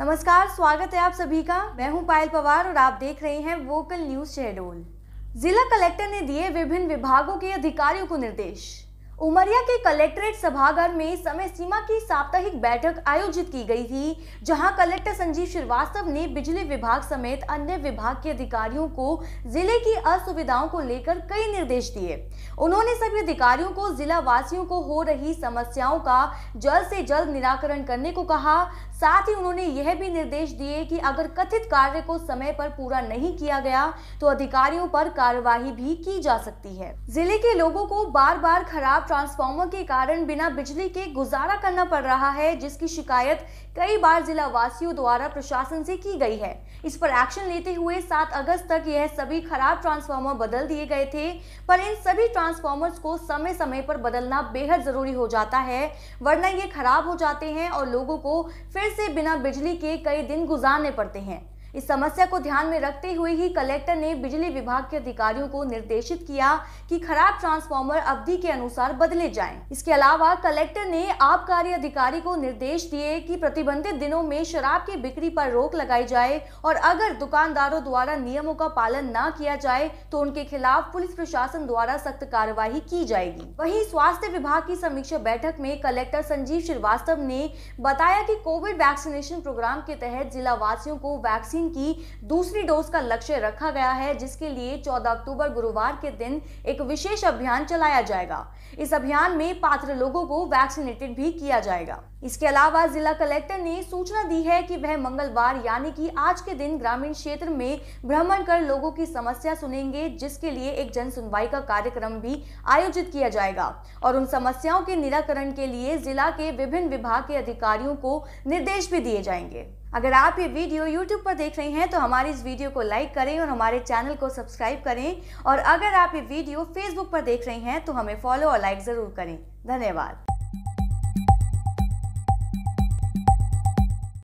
नमस्कार स्वागत है आप सभी का मैं हूं पायल पवार और आप देख रहे हैं वोकल न्यूज शेडोल जिला कलेक्टर ने दिए विभिन्न विभागों के अधिकारियों को निर्देश उमरिया के कलेक्ट्रेट सभागार में समय सीमा की साप्ताहिक बैठक आयोजित की गई थी जहां कलेक्टर संजीव श्रीवास्तव ने बिजली विभाग समेत अन्य विभाग के अधिकारियों को जिले की असुविधाओं को लेकर कई निर्देश दिए उन्होंने सभी अधिकारियों को जिला वासियों को हो रही समस्याओं का जल्द से जल्द निराकरण करने को कहा साथ ही उन्होंने यह भी निर्देश दिए कि अगर कथित कार्य को समय पर पूरा नहीं किया गया तो अधिकारियों पर कार्यवाही भी की जा सकती है जिले के लोगों को बार बार खराब ट्रांसफार्मर के कारण बिना बिजली के गुजारा करना पड़ रहा है जिसकी शिकायत कई बार जिला वासियों द्वारा प्रशासन से की गई है इस पर एक्शन लेते हुए 7 अगस्त तक यह सभी खराब ट्रांसफार्मर बदल दिए गए थे पर इन सभी ट्रांसफार्मर्स को समय समय पर बदलना बेहद जरूरी हो जाता है वरना ये खराब हो जाते हैं और लोगों को फिर से बिना बिजली के कई दिन गुजारने पड़ते हैं इस समस्या को ध्यान में रखते हुए ही कलेक्टर ने बिजली विभाग के अधिकारियों को निर्देशित किया कि खराब ट्रांसफार्मर अवधि के अनुसार बदले जाएं। इसके अलावा कलेक्टर ने आबकारी अधिकारी को निर्देश दिए कि प्रतिबंधित दिनों में शराब की बिक्री पर रोक लगाई जाए और अगर दुकानदारों द्वारा नियमों का पालन न किया जाए तो उनके खिलाफ पुलिस प्रशासन द्वारा सख्त कार्यवाही की जाएगी वही स्वास्थ्य विभाग की समीक्षा बैठक में कलेक्टर संजीव श्रीवास्तव ने बताया की कोविड वैक्सीनेशन प्रोग्राम के तहत जिला वासियों को वैक्सीन वैक्सीन की दूसरी डोज का लक्ष्य रखा गया है जिसके लिए 14 अक्टूबर गुरुवार के दिन एक विशेष अभियान चलाया जाएगा इस अभियान में पात्र लोगों को वैक्सीनेटेड भी किया जाएगा इसके अलावा जिला कलेक्टर ने सूचना दी है कि वह मंगलवार यानी कि आज के दिन ग्रामीण क्षेत्र में भ्रमण कर लोगों की समस्या सुनेंगे जिसके लिए एक जन सुनवाई का कार्यक्रम भी आयोजित किया जाएगा और उन समस्याओं के निराकरण के लिए जिला के विभिन्न विभाग के अधिकारियों को निर्देश भी दिए जाएंगे अगर आप ये वीडियो YouTube पर देख रहे हैं तो हमारी इस वीडियो को लाइक करें और हमारे चैनल को सब्सक्राइब करें और अगर आप ये वीडियो Facebook पर देख रहे हैं तो हमें फॉलो और लाइक ज़रूर करें धन्यवाद